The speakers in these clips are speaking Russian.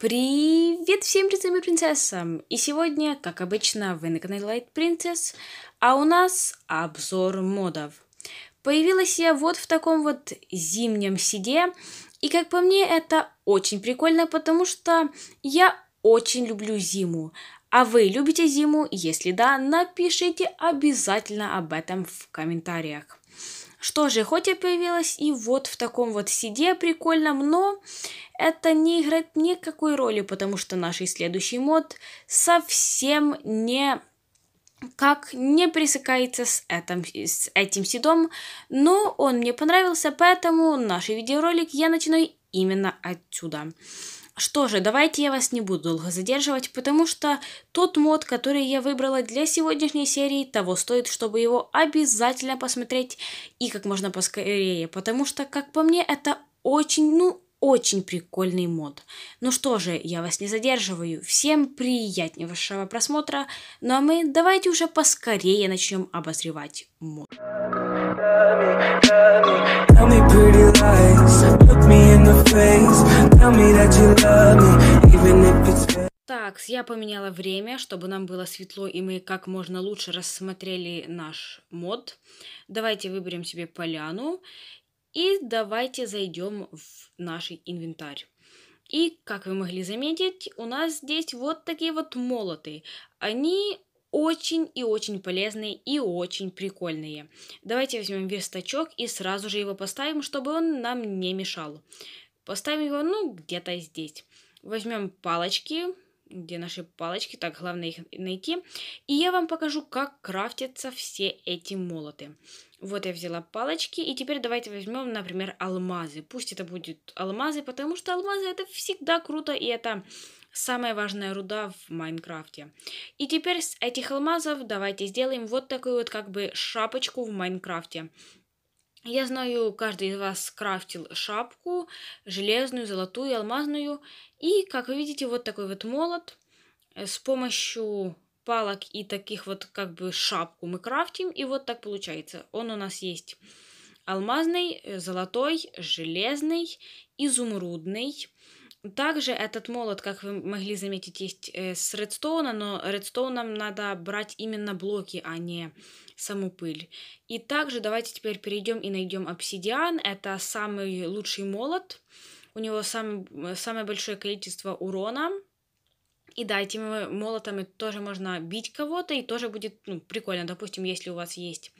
Привет всем принцам и принцессам! И сегодня, как обычно, вы на канале Light Princess, а у нас обзор модов. Появилась я вот в таком вот зимнем сиде, и как по мне это очень прикольно, потому что я очень люблю зиму. А вы любите зиму? Если да, напишите обязательно об этом в комментариях. Что же, хоть я появилась и вот в таком вот сиде прикольном, но это не играет никакой роли, потому что наш следующий мод совсем не как не пересекается с этим, с этим седом, но он мне понравился, поэтому наш видеоролик я начинаю именно отсюда. Что же, давайте я вас не буду долго задерживать, потому что тот мод, который я выбрала для сегодняшней серии, того стоит, чтобы его обязательно посмотреть и как можно поскорее, потому что, как по мне, это очень, ну, очень прикольный мод. Ну что же, я вас не задерживаю, всем приятнейшего просмотра, ну а мы давайте уже поскорее начнем обозревать мод. Tell me pretty lies, look me так, я поменяла время, чтобы нам было светло и мы как можно лучше рассмотрели наш мод. Давайте выберем себе поляну и давайте зайдем в наш инвентарь. И, как вы могли заметить, у нас здесь вот такие вот молоты. Они очень и очень полезные и очень прикольные. Давайте возьмем верстачок и сразу же его поставим, чтобы он нам не мешал. Поставим его, ну, где-то здесь. Возьмем палочки, где наши палочки, так, главное их найти. И я вам покажу, как крафтятся все эти молоты. Вот я взяла палочки, и теперь давайте возьмем, например, алмазы. Пусть это будет алмазы, потому что алмазы это всегда круто, и это самая важная руда в Майнкрафте. И теперь с этих алмазов давайте сделаем вот такую вот как бы шапочку в Майнкрафте. Я знаю, каждый из вас крафтил шапку, железную, золотую, алмазную. И, как вы видите, вот такой вот молот. Э, с помощью палок и таких вот как бы шапку мы крафтим. И вот так получается. Он у нас есть алмазный, э, золотой, железный, изумрудный. Также этот молот, как вы могли заметить, есть э, с редстоуна, но редстоуном надо брать именно блоки, а не саму пыль. И также давайте теперь перейдем и найдем обсидиан. Это самый лучший молот. У него сам, э, самое большое количество урона. И да, этими молотами тоже можно бить кого-то, и тоже будет ну, прикольно. Допустим, если у вас есть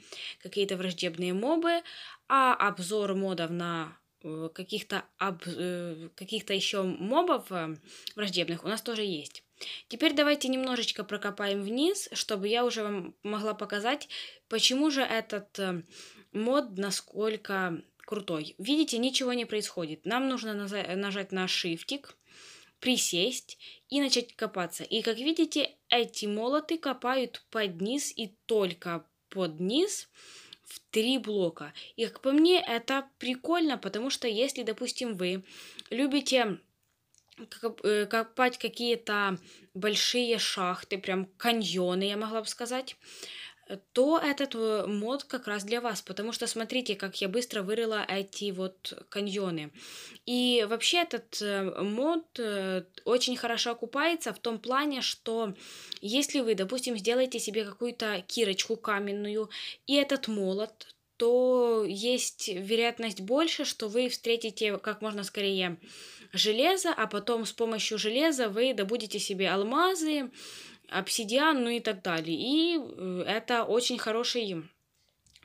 какие-то враждебные мобы, а обзор модов на Э, каких-то э, каких-то еще мобов э, враждебных у нас тоже есть. Теперь давайте немножечко прокопаем вниз, чтобы я уже вам могла показать, почему же этот мод насколько крутой. Видите, ничего не происходит. Нам нужно нажать на шифтик, присесть и начать копаться. И как видите, эти молоты копают под низ и только под низ в три блока. И как по мне, это прикольно, потому что если, допустим, вы любите э, копать какие-то большие шахты, прям каньоны, я могла бы сказать, то этот э, мод как раз для вас, потому что смотрите, как я быстро вырыла эти вот каньоны. И вообще этот э, мод э, очень хорошо окупается в том плане, что если вы, допустим, сделаете себе какую-то кирочку каменную и этот молот, то есть вероятность больше, что вы встретите как можно скорее железо, а потом с помощью железа вы добудете себе алмазы, обсидиан, ну и так далее. И э, это очень хороший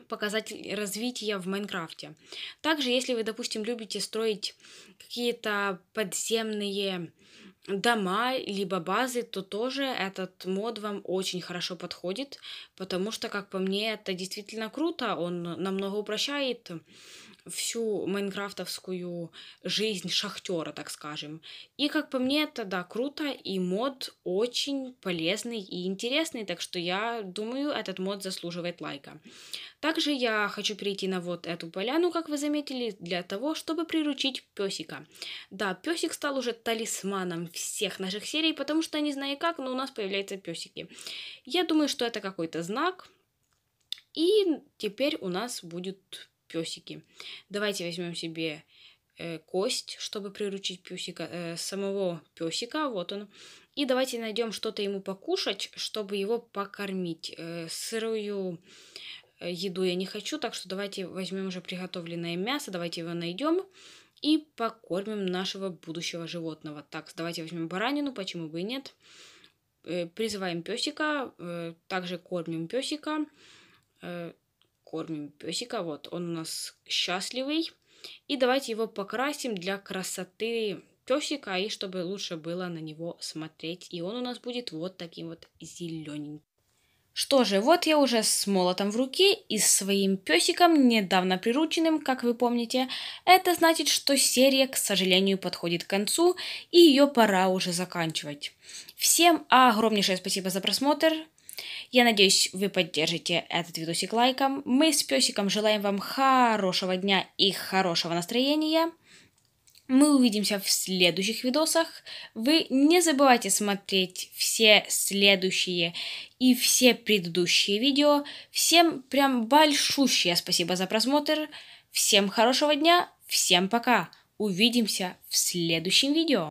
показатель развития в Майнкрафте. Также, если вы, допустим, любите строить какие-то подземные дома, либо базы, то тоже этот мод вам очень хорошо подходит, потому что, как по мне, это действительно круто, он намного упрощает всю майнкрафтовскую жизнь шахтера, так скажем. И, как по мне, это, да, круто, и мод очень полезный и интересный, так что я думаю, этот мод заслуживает лайка. Также я хочу перейти на вот эту поляну, как вы заметили, для того, чтобы приручить песика. Да, песик стал уже талисманом всех наших серий, потому что не знаю как, но у нас появляются песики. Я думаю, что это какой-то знак. И теперь у нас будут песики. Давайте возьмем себе э, кость, чтобы приручить пёсика э, самого песика, вот он. И давайте найдем что-то ему покушать, чтобы его покормить. Э, сырую э, еду я не хочу, так что давайте возьмем уже приготовленное мясо, давайте его найдем и покормим нашего будущего животного. Так, давайте возьмем баранину, почему бы и нет. Э, призываем песика, э, также кормим песика, э, кормим песика, вот он у нас счастливый. И давайте его покрасим для красоты песика и чтобы лучше было на него смотреть. И он у нас будет вот таким вот зелененьким. Что же, вот я уже с молотом в руке и с своим песиком, недавно прирученным, как вы помните. Это значит, что серия, к сожалению, подходит к концу, и ее пора уже заканчивать. Всем огромнейшее спасибо за просмотр. Я надеюсь, вы поддержите этот видосик лайком. Мы с песиком желаем вам хорошего дня и хорошего настроения. Мы увидимся в следующих видосах. Вы не забывайте смотреть все следующие и все предыдущие видео. Всем прям большущее спасибо за просмотр. Всем хорошего дня. Всем пока. Увидимся в следующем видео.